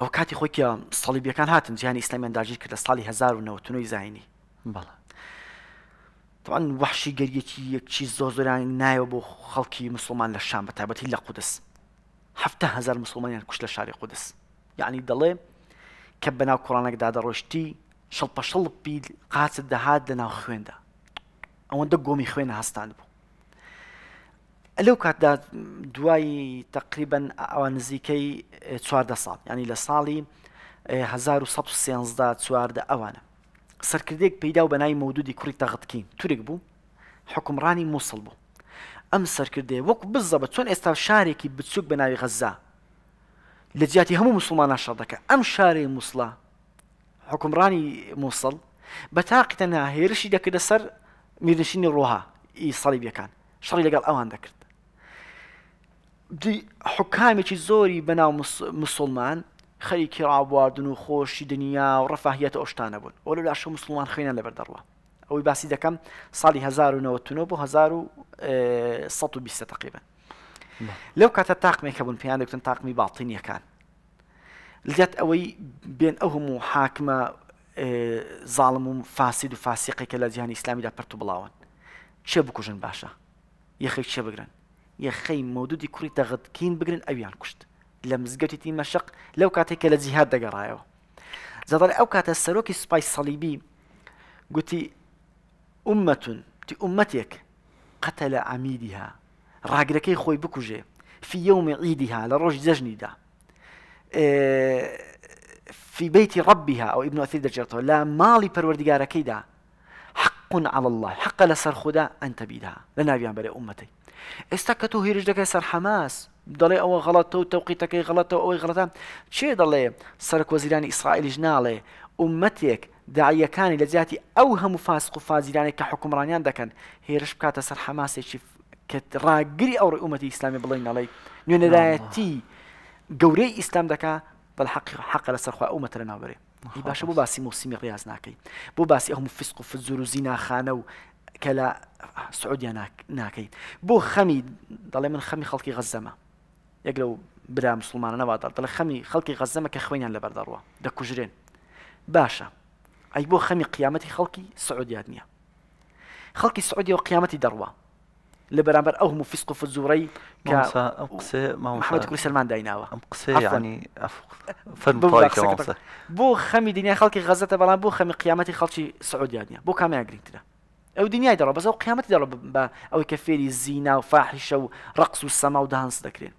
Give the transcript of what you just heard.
ئەو کاتی خۆی سەڵیبیەکان هاتن جیانی ئیسلامیان داژیر کرد لە ساڵی 1990 زینی بەڵە توان وحشی گەریەکی یەکچی زۆ زۆران نایەوە بۆ خەڵکی مسلمان لە شام بە تایبەتی لە قودس هزار مسلمانیان کوش لە شاری قودس یعنی دەڵێ کە بەناو کوڕانێکدا دەڕۆشتی شڵ پەشڵ بیل قاچت دەهات لەناو خوێندا ئەوەندە گۆمی خوێنە هەستان بوو لەو کاتدا دوایی تقریبن ئەوە نزیکەی چواردە ساڵ ینی لە ساڵی 1970 چواردە ئەوانە سەرکردێک پیدا و بەنای مودودی کوڕی تەغتکین تورێک بوو حکمڕانی مووسڵ بوو ئەم سەرکردێ وەک بزە بە چۆن ئێستا شارێکی بچوک بە ناوی غەزا لە جیاتی هەموو مسلمانە شەڕ دەکە ئەم شارێ مووسڵە حکمڕانی مووسڵ بە تاقیتە ناهێرشی دەکردە سەر میرنشینی ڕۆها ئی سەڵیبیەکان شەڕی لەگەڵ ئەوان دەکرد حکامێکی زۆری بەناو مسلمان خەریکی ڕابواردن و خۆشی دنیا و ڕەفاهیەت ئۆشتانە بوون وەلو لاشە مسلمان خوێنە لەبەر دەڕوە ئەوەی باسی دەکەم ساڵی 1990 بۆ 1920 تقریبا لەو کاتە تاقمێکە بوون پێیان دەکتن تاقمی باڵتینیەکان لەات ئەوەی بێن ئەو هەموو حاکمە زاڵم و فاسید و فاسیقێکە لە جیهانی ئسلامیدا پرتو بڵاون چێ بکوژن باشە یەخێک چێ بگرن یەخەی مەودودی کوڕی کین بگرن ئەویان کشت. لە مزگەوتی تیمەشق لەو کاتێککە لە جیهات دەگەڕایەوە زەدەڵ ئەو کاتە سەرۆکی سوپای سەلیبی گوتی ئومەتون تی امتیک قتل عمیدها ئامیدیها ڕاگرەکەی خۆی بکوژێ فیەومی عیدیها لە ڕۆژی جەژنیدا آه، في بيت ربها او ابن اثير دجرته لا مالي پروردگارەکەیدا حق على الله حق لسر خدا ان تبيدها لنا بيان بلا امتي ئێستا کە تۆ هێرش دەکەی سەر حماس دەڵێ ئەوە غەڵەتە و تەوقیتەکەی غەڵەتەوە ئەوەی غڵەتان چێ دەڵێ سەرکۆزیرانی ئیسرائیلیش ناڵێ عومەتێک داعیەکانی لە زیاتی ئەو هەموو فاسق و فازیرانێک کە حکومڕانیان دەکەن هێرش بکاتە سەر حماسێکی کە ڕاگری ئەو ڕێومەتی ئیسلامی بڵێن نەڵێ نوێنەدایەتی گەورەی ئیسلام دەکا بەڵ حەق لە سەرخوا ئەومەتە لە ناوبەرێ باشە بۆ باسی موسیمی ڕاز ناکەی بۆ باسی ئەو فسق و فزور و زیناخانە و كلا سعودية ناك ناكي بو خمي دلي من خمي خلقي غزمة يقلو برا مسلمان أنا بادر دلي خمي خلقي غزمة كخوينيان لبردروا دكو جرين باشا أي بو خمي قيامتي خلقي سعودية دنيا خلقي سعودية وقيامتي دروا لبرامبر او هم فيسقو في الزوري ك امقسه ما هو محمد كل سلمان دايناوا امقسه يعني افق فن طايك بو خمي دنيا خلقي غزه بلان بو خمي قيامتي خلقي سعوديه دنيا بو كامي اجري او دنیای دەڕە بەس ئەو قیامەتی دەڕە بە ئەوەی کە فێری زینا و فاحیشە و ڕقص و سەما و دانس دەکرێن.